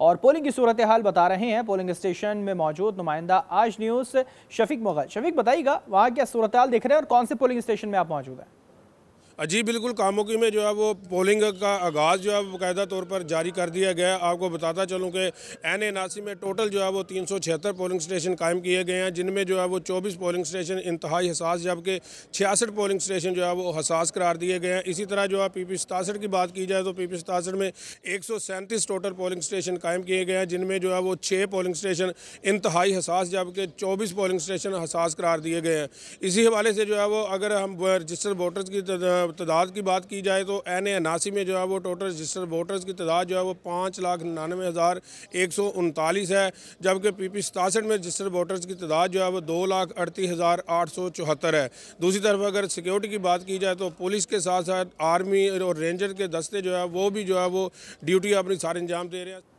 और पोलिंग की सूरत हाल बता रहे हैं पोलिंग स्टेशन में मौजूद नुमाइंदा आज न्यूज़ शफीक मोगल शफीक बताइएगा वहाँ क्या सूरत हाल देख रहे हैं और कौन से पोलिंग स्टेशन में आप मौजूद हैं अजी बिल्कुल कामोकी में जो है वो पोलिंग का आगाज़ जो है बायदा तौर पर जारी कर दिया गया है आपको बताता चलूँ कि एन आर सी में टोटल जो है वो तीन सौ छिहत्तर पोलिंग स्टेशन कायम किए गए हैं जिनमें जो है वो चौबीस पोलिंग स्टेशन इंतहाई हसास जबकि छियासठ पोलिंग स्टेशन जो है वो हसास करार दिए गए हैं इसी तरह जो है पी पी सतासठ की बात की जाए तो पी पी सतासठ में एक सौ सैंतीस टोटल पोलिंग स्टेशन कायम किए गए हैं जिनमें जो है वो छः पोलिंग स्टेशन इंतहाई हसास जबकि चौबीस पोलिंग स्टेशन हसास करार दिए गए हैं इसी हवाले से जो है वो अगर हम रजिस्टर वोटर्स की तादाद की बात की जाए तो एन एनासी में जो है वो टोटल रजिस्टर वोटर्स की तादाद जो है वो पाँच लाख निन्यानवे हज़ार एक सौ उनतालीस है जबकि पी पी सतासठ में रजिस्टर वोटर्स की तादाद जो है वो दो लाख अड़तीस हज़ार आठ सौ चौहत्तर है दूसरी तरफ अगर सिक्योरिटी की बात की जाए तो पुलिस के साथ साथ आर्मी और रेंजर के दस्ते जो है वो भी जो है वो ड्यूटी अपनी सारे अंजाम दे रहे हैं